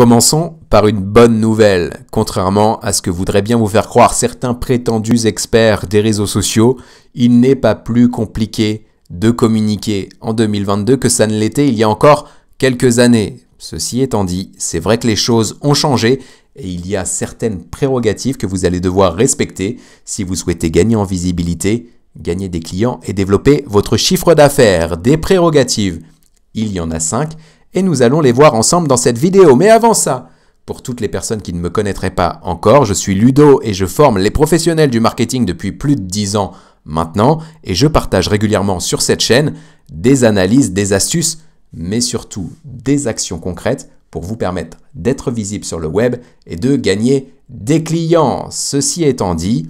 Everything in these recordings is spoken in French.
Commençons par une bonne nouvelle. Contrairement à ce que voudraient bien vous faire croire certains prétendus experts des réseaux sociaux, il n'est pas plus compliqué de communiquer en 2022 que ça ne l'était il y a encore quelques années. Ceci étant dit, c'est vrai que les choses ont changé et il y a certaines prérogatives que vous allez devoir respecter si vous souhaitez gagner en visibilité, gagner des clients et développer votre chiffre d'affaires. Des prérogatives, il y en a cinq et nous allons les voir ensemble dans cette vidéo. Mais avant ça, pour toutes les personnes qui ne me connaîtraient pas encore, je suis Ludo et je forme les professionnels du marketing depuis plus de 10 ans maintenant et je partage régulièrement sur cette chaîne des analyses, des astuces, mais surtout des actions concrètes pour vous permettre d'être visible sur le web et de gagner des clients. Ceci étant dit,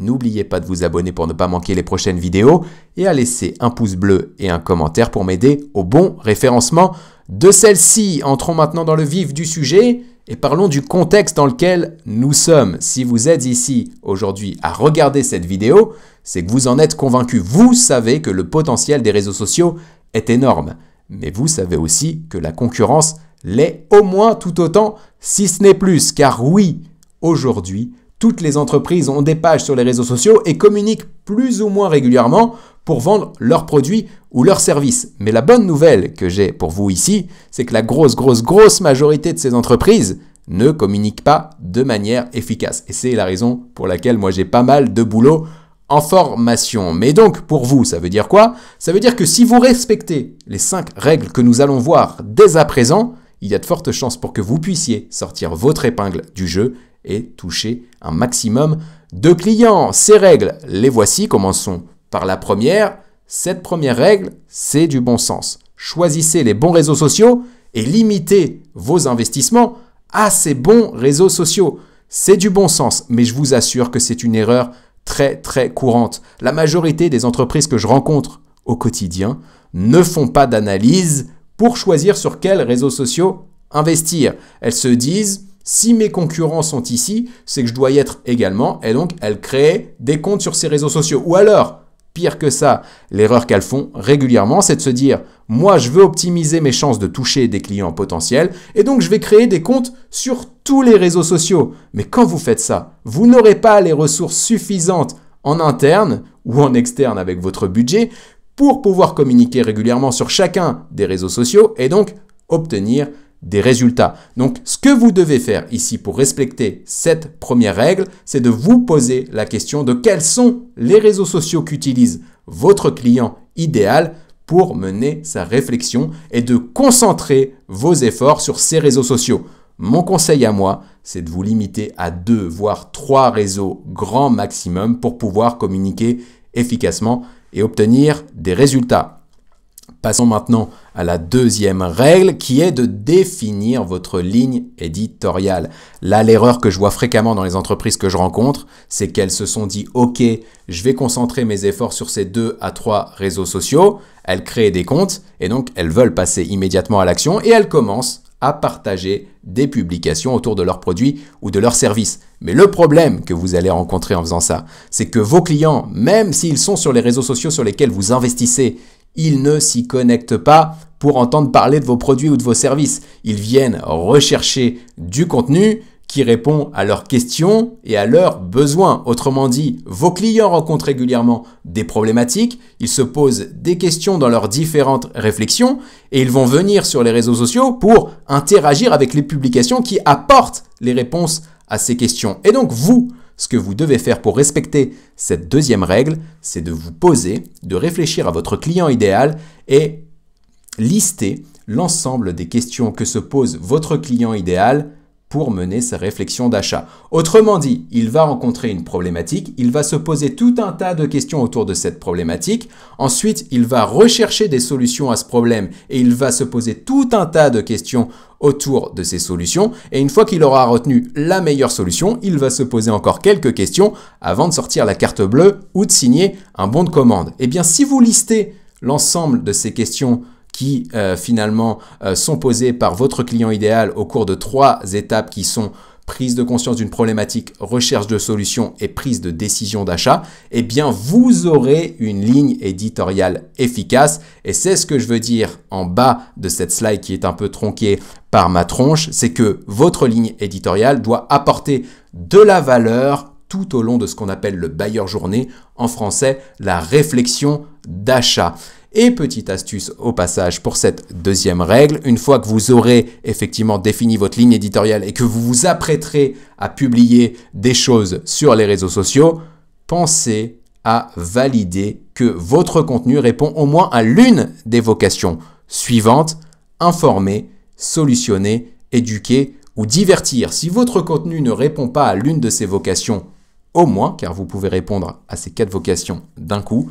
N'oubliez pas de vous abonner pour ne pas manquer les prochaines vidéos et à laisser un pouce bleu et un commentaire pour m'aider au bon référencement de celle-ci. Entrons maintenant dans le vif du sujet et parlons du contexte dans lequel nous sommes. Si vous êtes ici aujourd'hui à regarder cette vidéo, c'est que vous en êtes convaincu. Vous savez que le potentiel des réseaux sociaux est énorme. Mais vous savez aussi que la concurrence l'est au moins tout autant, si ce n'est plus. Car oui, aujourd'hui, toutes les entreprises ont des pages sur les réseaux sociaux et communiquent plus ou moins régulièrement pour vendre leurs produits ou leurs services. Mais la bonne nouvelle que j'ai pour vous ici, c'est que la grosse, grosse, grosse majorité de ces entreprises ne communiquent pas de manière efficace. Et c'est la raison pour laquelle moi j'ai pas mal de boulot en formation. Mais donc pour vous, ça veut dire quoi Ça veut dire que si vous respectez les cinq règles que nous allons voir dès à présent, il y a de fortes chances pour que vous puissiez sortir votre épingle du jeu et toucher un maximum de clients. Ces règles, les voici. Commençons par la première. Cette première règle, c'est du bon sens. Choisissez les bons réseaux sociaux et limitez vos investissements à ces bons réseaux sociaux. C'est du bon sens, mais je vous assure que c'est une erreur très très courante. La majorité des entreprises que je rencontre au quotidien ne font pas d'analyse pour choisir sur quels réseaux sociaux investir. Elles se disent si mes concurrents sont ici, c'est que je dois y être également. Et donc, elles créent des comptes sur ces réseaux sociaux. Ou alors, pire que ça, l'erreur qu'elles font régulièrement, c'est de se dire, moi, je veux optimiser mes chances de toucher des clients potentiels. Et donc, je vais créer des comptes sur tous les réseaux sociaux. Mais quand vous faites ça, vous n'aurez pas les ressources suffisantes en interne ou en externe avec votre budget pour pouvoir communiquer régulièrement sur chacun des réseaux sociaux et donc obtenir des résultats. Donc ce que vous devez faire ici pour respecter cette première règle, c'est de vous poser la question de quels sont les réseaux sociaux qu'utilise votre client idéal pour mener sa réflexion et de concentrer vos efforts sur ces réseaux sociaux. Mon conseil à moi, c'est de vous limiter à deux, voire trois réseaux grand maximum pour pouvoir communiquer efficacement et obtenir des résultats. Passons maintenant à la deuxième règle qui est de définir votre ligne éditoriale. Là, l'erreur que je vois fréquemment dans les entreprises que je rencontre, c'est qu'elles se sont dit OK, je vais concentrer mes efforts sur ces deux à trois réseaux sociaux. Elles créent des comptes et donc elles veulent passer immédiatement à l'action et elles commencent à partager des publications autour de leurs produits ou de leurs services. Mais le problème que vous allez rencontrer en faisant ça, c'est que vos clients, même s'ils sont sur les réseaux sociaux sur lesquels vous investissez, ils ne s'y connectent pas pour entendre parler de vos produits ou de vos services. Ils viennent rechercher du contenu qui répond à leurs questions et à leurs besoins. Autrement dit, vos clients rencontrent régulièrement des problématiques, ils se posent des questions dans leurs différentes réflexions et ils vont venir sur les réseaux sociaux pour interagir avec les publications qui apportent les réponses à ces questions. Et donc vous, ce que vous devez faire pour respecter cette deuxième règle, c'est de vous poser, de réfléchir à votre client idéal et lister l'ensemble des questions que se pose votre client idéal pour mener sa réflexion d'achat. Autrement dit, il va rencontrer une problématique, il va se poser tout un tas de questions autour de cette problématique, ensuite il va rechercher des solutions à ce problème et il va se poser tout un tas de questions autour de ces solutions et une fois qu'il aura retenu la meilleure solution, il va se poser encore quelques questions avant de sortir la carte bleue ou de signer un bon de commande. Eh bien si vous listez l'ensemble de ces questions qui euh, finalement euh, sont posées par votre client idéal au cours de trois étapes qui sont prise de conscience d'une problématique, recherche de solutions et prise de décision d'achat, eh bien vous aurez une ligne éditoriale efficace. Et c'est ce que je veux dire en bas de cette slide qui est un peu tronquée par ma tronche, c'est que votre ligne éditoriale doit apporter de la valeur tout au long de ce qu'on appelle le bailleur journée, en français la réflexion d'achat. Et petite astuce au passage pour cette deuxième règle, une fois que vous aurez effectivement défini votre ligne éditoriale et que vous vous apprêterez à publier des choses sur les réseaux sociaux, pensez à valider que votre contenu répond au moins à l'une des vocations suivantes, informer, solutionner, éduquer ou divertir. Si votre contenu ne répond pas à l'une de ces vocations, au moins, car vous pouvez répondre à ces quatre vocations d'un coup,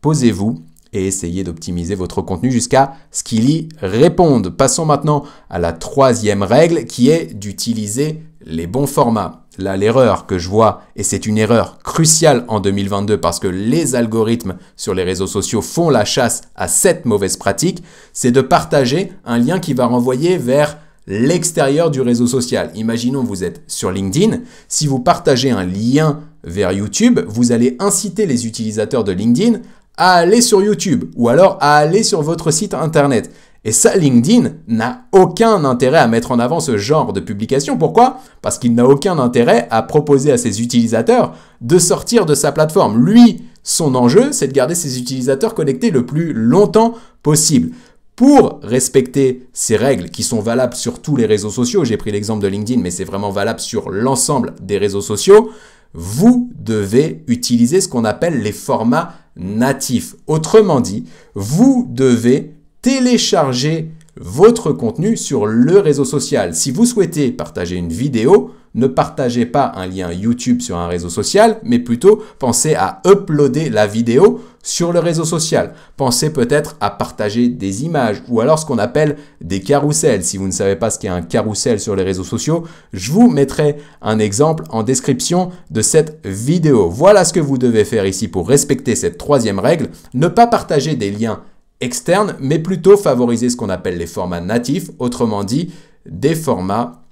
posez-vous et essayez d'optimiser votre contenu jusqu'à ce qu'il y réponde. Passons maintenant à la troisième règle qui est d'utiliser les bons formats. Là, l'erreur que je vois, et c'est une erreur cruciale en 2022 parce que les algorithmes sur les réseaux sociaux font la chasse à cette mauvaise pratique, c'est de partager un lien qui va renvoyer vers l'extérieur du réseau social. Imaginons vous êtes sur LinkedIn, si vous partagez un lien vers YouTube, vous allez inciter les utilisateurs de LinkedIn à aller sur YouTube ou alors à aller sur votre site internet. Et ça, LinkedIn n'a aucun intérêt à mettre en avant ce genre de publication. Pourquoi Parce qu'il n'a aucun intérêt à proposer à ses utilisateurs de sortir de sa plateforme. Lui, son enjeu, c'est de garder ses utilisateurs connectés le plus longtemps possible. Pour respecter ces règles qui sont valables sur tous les réseaux sociaux, j'ai pris l'exemple de LinkedIn, mais c'est vraiment valable sur l'ensemble des réseaux sociaux, vous devez utiliser ce qu'on appelle les formats natif. Autrement dit, vous devez télécharger votre contenu sur le réseau social. Si vous souhaitez partager une vidéo, ne partagez pas un lien YouTube sur un réseau social, mais plutôt pensez à uploader la vidéo sur le réseau social. Pensez peut-être à partager des images ou alors ce qu'on appelle des carousels. Si vous ne savez pas ce qu'est un carousel sur les réseaux sociaux, je vous mettrai un exemple en description de cette vidéo. Voilà ce que vous devez faire ici pour respecter cette troisième règle. Ne pas partager des liens externes, mais plutôt favoriser ce qu'on appelle les formats natifs, autrement dit des formats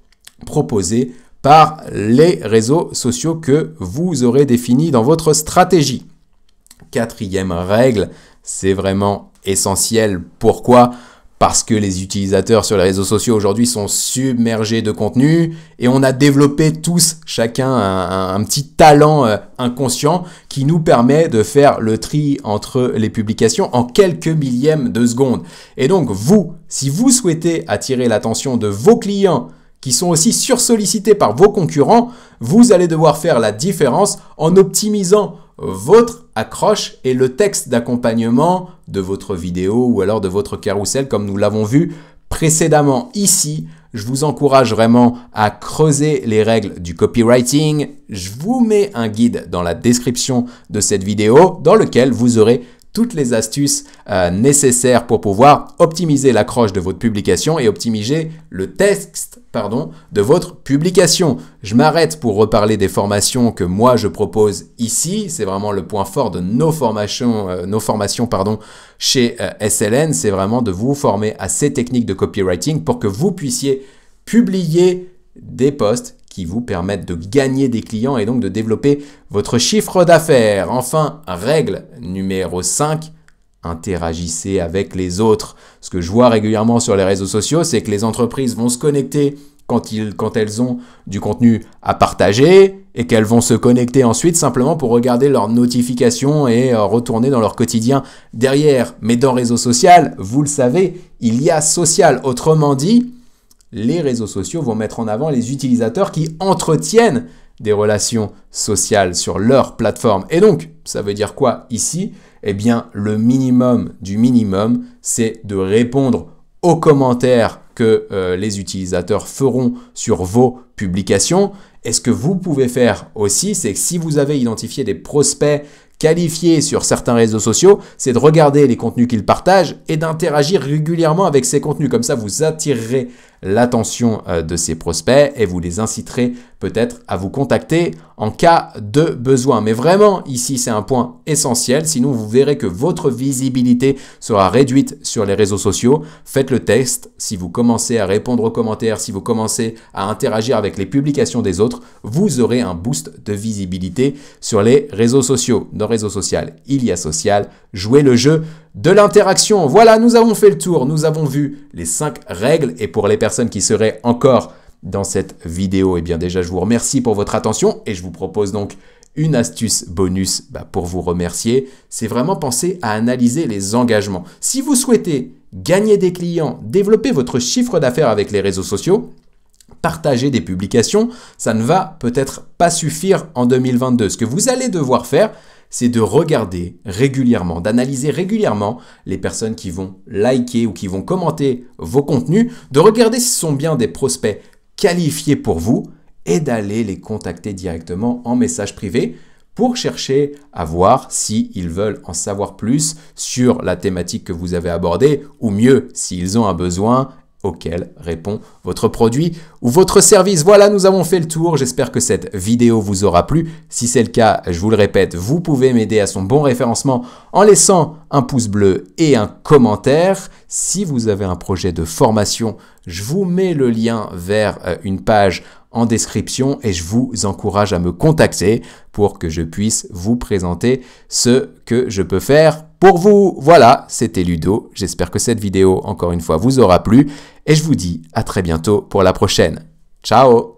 proposés par les réseaux sociaux que vous aurez définis dans votre stratégie. Quatrième règle, c'est vraiment essentiel. Pourquoi parce que les utilisateurs sur les réseaux sociaux aujourd'hui sont submergés de contenu et on a développé tous chacun un, petit talent euh, inconscient qui nous permet de faire le tri entre les publications en quelques millièmes de seconde. Et donc vous, si vous souhaitez attirer l'attention de vos clients qui sont aussi sursollicités par vos concurrents, vous allez devoir faire la différence en optimisant votre accroche et le texte d'accompagnement de votre vidéo ou alors de votre carrousel comme nous l'avons vu précédemment ici. Je vous encourage vraiment à creuser les règles du copywriting. Je vous mets un guide dans la description de cette vidéo dans lequel vous aurez toutes les astuces euh, nécessaires pour pouvoir optimiser l'accroche de votre publication et optimiser le texte pardon, de votre publication. Je m'arrête pour reparler des formations que moi je propose ici. C'est vraiment le point fort de nos formations, euh, nos formations pardon, chez euh, SLN. C'est vraiment de vous former à ces techniques de copywriting pour que vous puissiez publier des postes qui vous permettent de gagner des clients et donc de développer votre chiffre d'affaires. Enfin, règle numéro 5, interagissez avec les autres. Ce que je vois régulièrement sur les réseaux sociaux, c'est que les entreprises vont se connecter quand, ils, quand elles ont du contenu à partager et qu'elles vont se connecter ensuite simplement pour regarder leurs notifications et euh, retourner dans leur quotidien derrière. Mais dans réseau social, vous le savez, il y a social. Autrement dit, les réseaux sociaux vont mettre en avant les utilisateurs qui entretiennent des relations sociales sur leur plateforme. Et donc, ça veut dire quoi ici eh bien le minimum du minimum, c'est de répondre aux commentaires que euh, les utilisateurs feront sur vos publications. Et ce que vous pouvez faire aussi, c'est que si vous avez identifié des prospects qualifiés sur certains réseaux sociaux, c'est de regarder les contenus qu'ils partagent et d'interagir régulièrement avec ces contenus. Comme ça, vous attirerez l'attention euh, de ces prospects et vous les inciterez peut-être à vous contacter en cas de besoin. Mais vraiment, ici, c'est un point essentiel. Sinon, vous verrez que votre visibilité sera réduite sur les réseaux sociaux. Faites le test. Si vous commencez à répondre aux commentaires, si vous commencez à interagir avec les publications des autres, vous aurez un boost de visibilité sur les réseaux sociaux. Dans réseaux sociaux, il y a social. Jouez le jeu de l'interaction. Voilà, nous avons fait le tour, nous avons vu les cinq règles et pour les personnes qui seraient encore dans cette vidéo, eh bien déjà je vous remercie pour votre attention et je vous propose donc une astuce bonus bah, pour vous remercier, c'est vraiment penser à analyser les engagements. Si vous souhaitez gagner des clients, développer votre chiffre d'affaires avec les réseaux sociaux, partager des publications, ça ne va peut-être pas suffire en 2022. Ce que vous allez devoir faire, c'est de regarder régulièrement, d'analyser régulièrement les personnes qui vont liker ou qui vont commenter vos contenus, de regarder si ce sont bien des prospects qualifiés pour vous et d'aller les contacter directement en message privé pour chercher à voir s'ils veulent en savoir plus sur la thématique que vous avez abordée, ou mieux, s'ils ont un besoin auquel répond votre produit ou votre service. Voilà, nous avons fait le tour. J'espère que cette vidéo vous aura plu. Si c'est le cas, je vous le répète, vous pouvez m'aider à son bon référencement en laissant un pouce bleu et un commentaire. Si vous avez un projet de formation, je vous mets le lien vers euh, une page en description et je vous encourage à me contacter pour que je puisse vous présenter ce que je peux faire pour vous. Voilà, c'était Ludo. J'espère que cette vidéo, encore une fois, vous aura plu. Et je vous dis à très bientôt pour la prochaine. Ciao